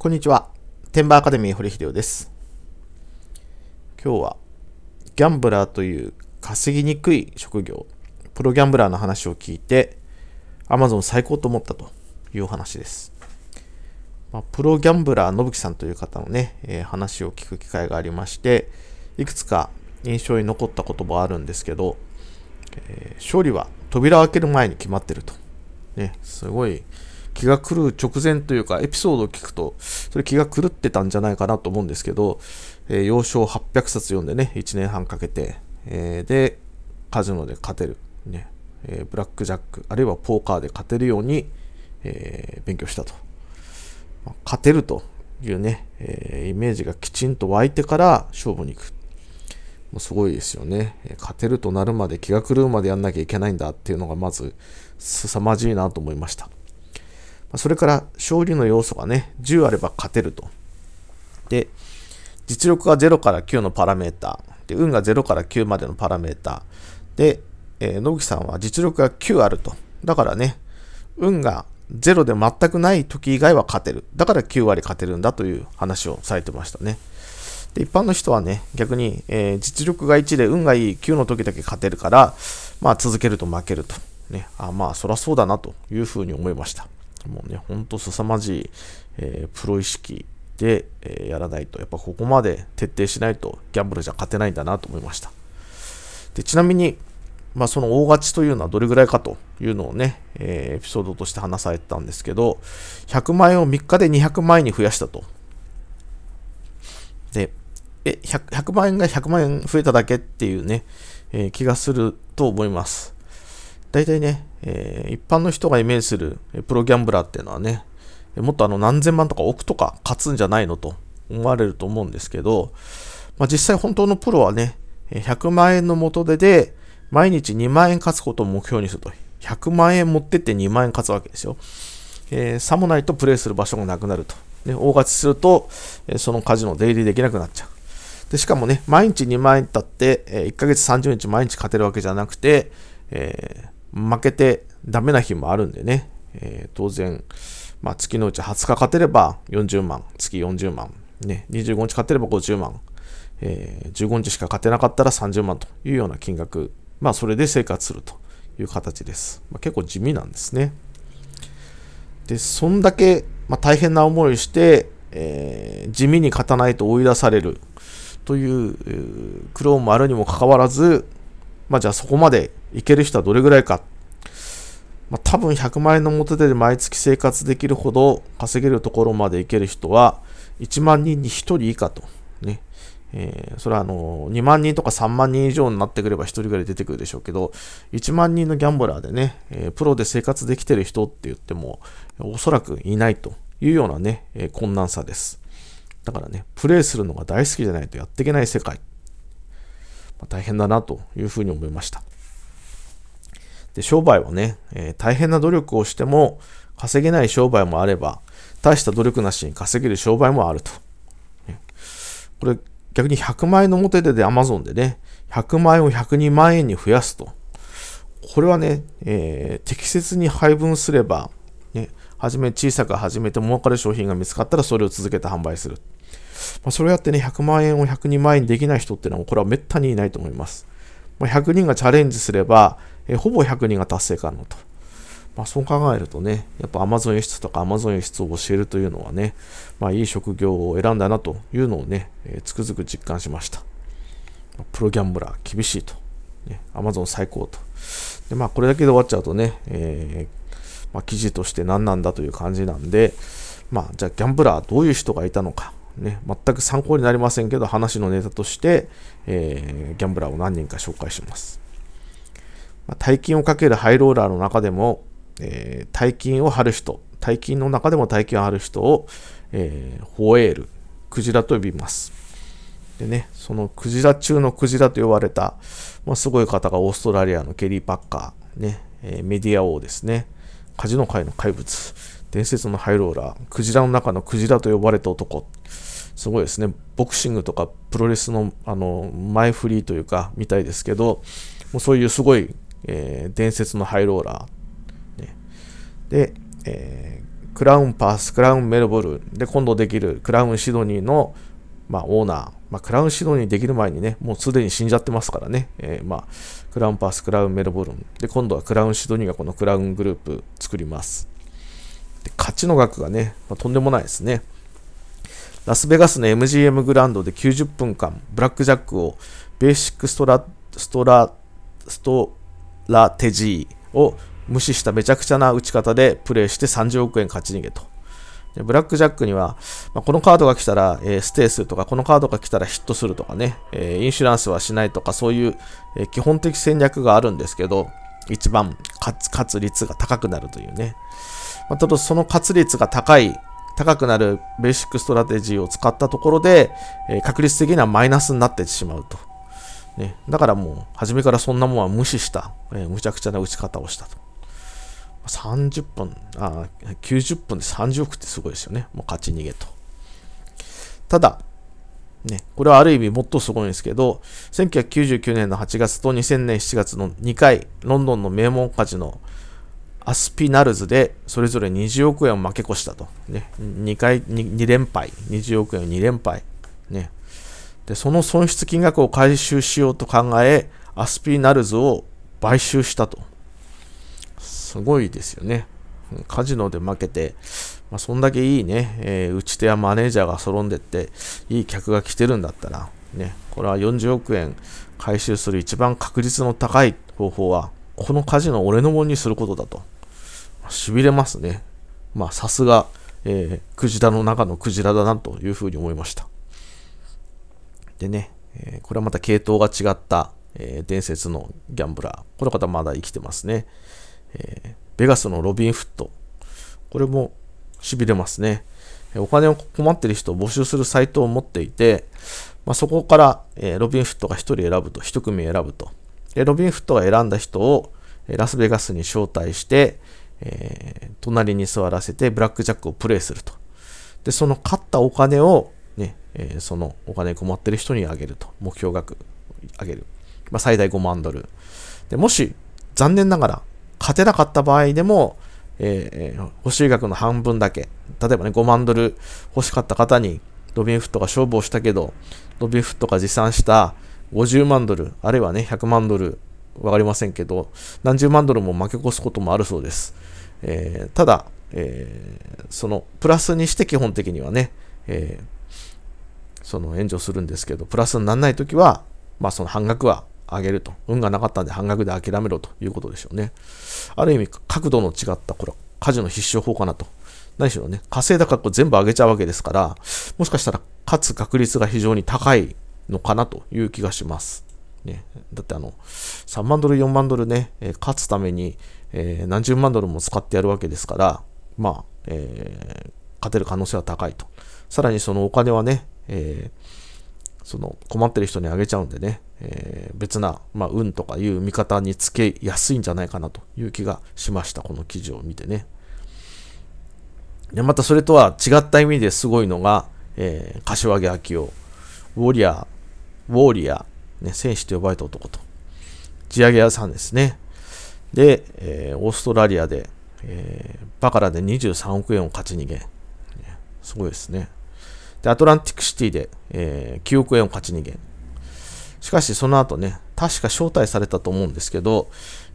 こんにちは。テンバーアカデミー堀秀夫です。今日は、ギャンブラーという稼ぎにくい職業、プロギャンブラーの話を聞いて、Amazon 最高と思ったというお話です。まあ、プロギャンブラーのぶきさんという方のね、えー、話を聞く機会がありまして、いくつか印象に残った言葉あるんですけど、えー、勝利は扉を開ける前に決まってると。ね、すごい、気が狂う直前というか、エピソードを聞くと、それ気が狂ってたんじゃないかなと思うんですけど、えー、要800冊読んでね、1年半かけて、えー、で、カジノで勝てる、ねえー、ブラックジャック、あるいはポーカーで勝てるように、え勉強したと。まあ、勝てるというね、えイメージがきちんと湧いてから勝負に行く。もうすごいですよね。勝てるとなるまで気が狂うまでやんなきゃいけないんだっていうのがまず凄まじいなと思いました。それから勝利の要素がね、10あれば勝てると。で、実力が0から9のパラメーター。で、運が0から9までのパラメーター。で、えー、野口さんは実力が9あると。だからね、運が0で全くない時以外は勝てる。だから9割勝てるんだという話をされてましたね。で一般の人はね、逆に、えー、実力が1で運がいい9の時だけ勝てるから、まあ続けると負けると。ね、あまあそらそうだなというふうに思いました。もうね、ほんと凄まじい、えー、プロ意識で、えー、やらないと、やっぱここまで徹底しないとギャンブルじゃ勝てないんだなと思いました。でちなみに、まあ、その大勝ちというのはどれぐらいかというのをね、えー、エピソードとして話されてたんですけど、100万円を3日で200万円に増やしたと。で、え、100, 100万円が100万円増えただけっていうね、えー、気がすると思います。大体ね、えー、一般の人がイメージするプロギャンブラーっていうのはね、もっとあの何千万とか億とか勝つんじゃないのと思われると思うんですけど、まあ、実際本当のプロはね、100万円の元手で毎日2万円勝つことを目標にすると。100万円持ってって2万円勝つわけですよ。えー、さもないとプレイする場所がなくなると。で大勝ちすると、えそのカジノ出入りできなくなっちゃう。でしかもね、毎日2万円経って、え1ヶ月30日毎日勝てるわけじゃなくて、えー負けてダメな日もあるんでね、えー、当然、まあ、月のうち20日勝てれば40万、月40万、ね、25日勝てれば50万、えー、15日しか勝てなかったら30万というような金額、まあ、それで生活するという形です。まあ、結構地味なんですね。で、そんだけ、まあ、大変な思いして、えー、地味に勝たないと追い出されるという苦労もあるにもかかわらず、まあ、じゃあそこまでいける人はどれぐらいか。まあ、多分100万円の元で毎月生活できるほど稼げるところまでいける人は1万人に1人以下と。ね。えー、それはあの2万人とか3万人以上になってくれば1人ぐらい出てくるでしょうけど、1万人のギャンブラーでね、えー、プロで生活できてる人って言っても、おそらくいないというようなね、えー、困難さです。だからね、プレイするのが大好きじゃないとやっていけない世界。まあ、大変だなというふうに思いました。で商売はね、えー、大変な努力をしても稼げない商売もあれば、大した努力なしに稼げる商売もあると。これ逆に100万円の表手で Amazon でね、100万円を102万円に増やすと。これはね、えー、適切に配分すれば、ね、はじめ小さく始めて儲かる商品が見つかったらそれを続けて販売する。まあ、それをやってね、100万円を102 0万円できない人っていうのは、これはめったにいないと思います。まあ、100人がチャレンジすれば、えほぼ100人が達成可能と。まあ、そう考えるとね、やっぱ Amazon 輸出とか Amazon 輸出を教えるというのはね、まあ、いい職業を選んだなというのをね、えー、つくづく実感しました。プロギャンブラー厳しいと。ね、Amazon 最高と。で、まあ、これだけで終わっちゃうとね、えー、まあ、記事として何なんだという感じなんで、まあ、じゃあギャンブラーどういう人がいたのか、ね、全く参考になりませんけど、話のネタとして、えー、ギャンブラーを何人か紹介します。まあ、大金をかけるハイローラーの中でも、えー、大金を張る人、大金の中でも大金を張る人を、えー、ホエール、クジラと呼びます。でね、そのクジラ中のクジラと呼ばれた、まあ、すごい方がオーストラリアのケリー・パッカー、ね、えー、メディア王ですね。カジノ界の怪物、伝説のハイローラー、クジラの中のクジラと呼ばれた男、すごいですね、ボクシングとかプロレスのあの前振りというか、みたいですけど、もうそういうすごい、えー、伝説のハイローラー。ね、で、えー、クラウンパース、クラウンメルボルンで今度できるクラウンシドニーのまあ、オーナー、まあ、クラウン指導にできる前にね、もうすでに死んじゃってますからね、えー、まあ、クラウンパス、クラウンメルボルン、で、今度はクラウンシドニーがこのクラウングループ作ります。で、勝ちの額がね、まあ、とんでもないですね。ラスベガスの MGM グランドで90分間、ブラックジャックを、ベーシックストラ、ストラ、ストラテジーを無視しためちゃくちゃな打ち方でプレーして30億円勝ち逃げと。でブラックジャックには、まあ、このカードが来たら、えー、ステイするとか、このカードが来たらヒットするとかね、えー、インシュランスはしないとか、そういう、えー、基本的戦略があるんですけど、一番勝つ、勝つ率が高くなるというね。まあ、ただその勝つ率が高い、高くなるベーシックストラテジーを使ったところで、えー、確率的にはマイナスになってしまうと。ね、だからもう、初めからそんなもんは無視した、えー、むちゃくちゃな打ち方をしたと。30分、あ90分で30億ってすごいですよね。もう勝ち逃げと。ただ、ね、これはある意味もっとすごいんですけど、1999年の8月と2000年7月の2回、ロンドンの名門カジノ、アスピナルズでそれぞれ20億円を負け越したと。ね、2回2、2連敗、20億円を2連敗。ね、でその損失金額を回収しようと考え、アスピナルズを買収したと。すごいですよね。カジノで負けて、まあ、そんだけいいね、えー、打ち手やマネージャーが揃んでって、いい客が来てるんだったら、ね、これは40億円回収する一番確率の高い方法は、このカジノを俺のものにすることだと。痺れますね。まあ、さすが、えー、クジラの中のクジラだなというふうに思いました。でね、えー、これはまた系統が違った、えー、伝説のギャンブラー。この方まだ生きてますね。えベガスのロビンフット。これも痺れますね。お金を困ってる人を募集するサイトを持っていて、まあ、そこから、えロビンフットが一人選ぶと、一組選ぶと。でロビンフットが選んだ人を、えラスベガスに招待して、えー、隣に座らせてブラックジャックをプレイすると。で、その勝ったお金をね、えー、そのお金困ってる人にあげると。目標額あげる。まあ、最大5万ドル。で、もし、残念ながら、勝てなかった場合でも、えー、補額の半分だけ、例えばね、5万ドル欲しかった方に、ドビンフットが勝負をしたけど、ロビンフットが持参した50万ドル、あるいはね、100万ドル、わかりませんけど、何十万ドルも負け越すこともあるそうです。えー、ただ、えー、その、プラスにして基本的にはね、えー、その援助するんですけど、プラスにならないときは、まあその半額はあげると。運がなかったんで半額で諦めろということでしょうね。ある意味、角度の違った、これは家事の必勝法かなと。何しろね、稼いだ格好全部上げちゃうわけですから、もしかしたら勝つ確率が非常に高いのかなという気がします。ね、だってあの、3万ドル、4万ドルね、えー、勝つために、えー、何十万ドルも使ってやるわけですから、まあ、えー、勝てる可能性は高いと。さらにそのお金はね、えーその困ってる人にあげちゃうんでね、えー、別な、まあ、運とかいう見方につけやすいんじゃないかなという気がしました、この記事を見てね。でまたそれとは違った意味ですごいのが、えー、柏木明夫、ウォリアー、ウォリアー、ね、戦士と呼ばれた男と、地上げ屋さんですね。で、えー、オーストラリアで、えー、バカラで23億円を勝ち逃げ、すごいですね。で、アトランティックシティで、えー、9億円を勝ち逃げ。しかし、その後ね、確か招待されたと思うんですけど、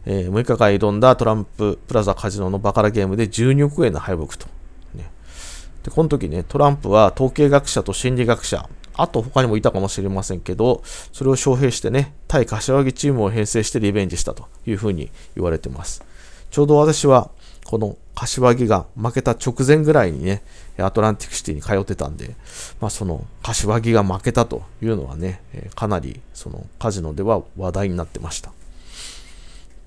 えー、6日間挑んだトランププラザカジノのバカラゲームで12億円の敗北と。ね、で、この時ね、トランプは統計学者と心理学者、あと他にもいたかもしれませんけど、それを招聘してね、対柏木チームを編成してリベンジしたというふうに言われてます。ちょうど私はこの柏木が負けた直前ぐらいにね、アトランティックシティに通ってたんで、まあ、その柏木が負けたというのはね、かなりそのカジノでは話題になってました。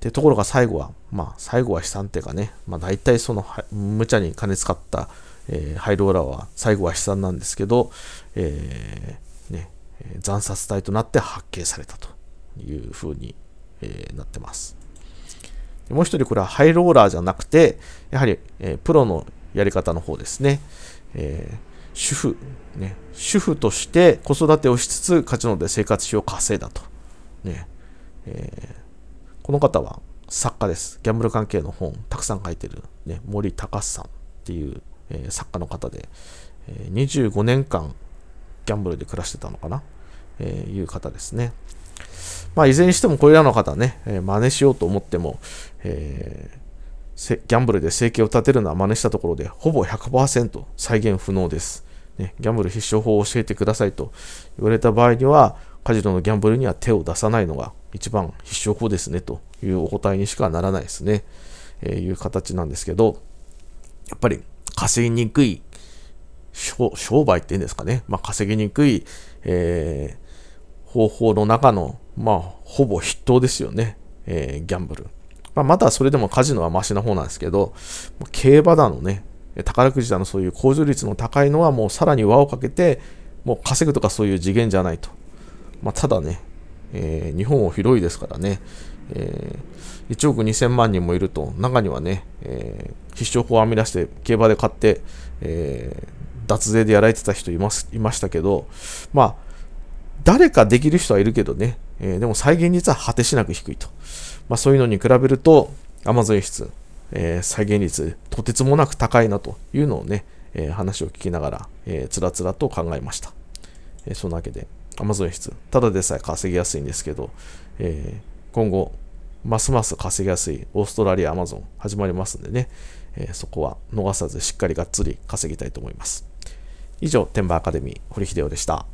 で、ところが最後は、まあ、最後は悲惨っていうかね、まあ、大体その、無茶に金使った、えー、ハイローラーは最後は悲惨なんですけど、えー、ね、惨殺隊となって発見されたというふうに、えー、なってます。もう一人これはハイローラーじゃなくて、やはり、えー、プロのやり方の方ですね。えー、主婦、ね、主婦として子育てをしつつ、カジノで生活費を稼いだと。ねえー、この方は作家です。ギャンブル関係の本、たくさん書いてる、ね、森隆さんっていう、えー、作家の方で、えー、25年間ギャンブルで暮らしてたのかな、えー、いう方ですね。まあ、いずれにしてもこれらの方ね、え真似しようと思っても、えー、ギャンブルで生計を立てるのは真似したところで、ほぼ100%再現不能です。ね、ギャンブル必勝法を教えてくださいと言われた場合には、カジノのギャンブルには手を出さないのが一番必勝法ですねというお答えにしかならないですね、えー、いう形なんですけど、やっぱり稼ぎにくい商売っていうんですかね、まあ、稼ぎにくい、えー方法の中の、まあ、ほぼ筆頭ですよね。えー、ギャンブル。まあ、まだそれでもカジノはマシな方なんですけど、競馬だのね、宝くじだのそういう控除率の高いのはもうさらに輪をかけて、もう稼ぐとかそういう次元じゃないと。まあ、ただね、えー、日本は広いですからね、えー、1億2000万人もいると、中にはね、えー、必勝法を編み出して競馬で買って、えー、脱税でやられてた人いますいましたけど、まあ、誰かできる人はいるけどね、えー、でも再現率は果てしなく低いと。まあ、そういうのに比べると、アマゾン輸出、えー、再現率、とてつもなく高いなというのをね、えー、話を聞きながら、えー、つらつらと考えました。えー、そんなわけで、アマゾン輸出、ただでさえ稼ぎやすいんですけど、えー、今後、ますます稼ぎやすいオーストラリア、アマゾン始まりますんでね、えー、そこは逃さずしっかりがっつり稼ぎたいと思います。以上、天馬アカデミー、堀秀夫でした。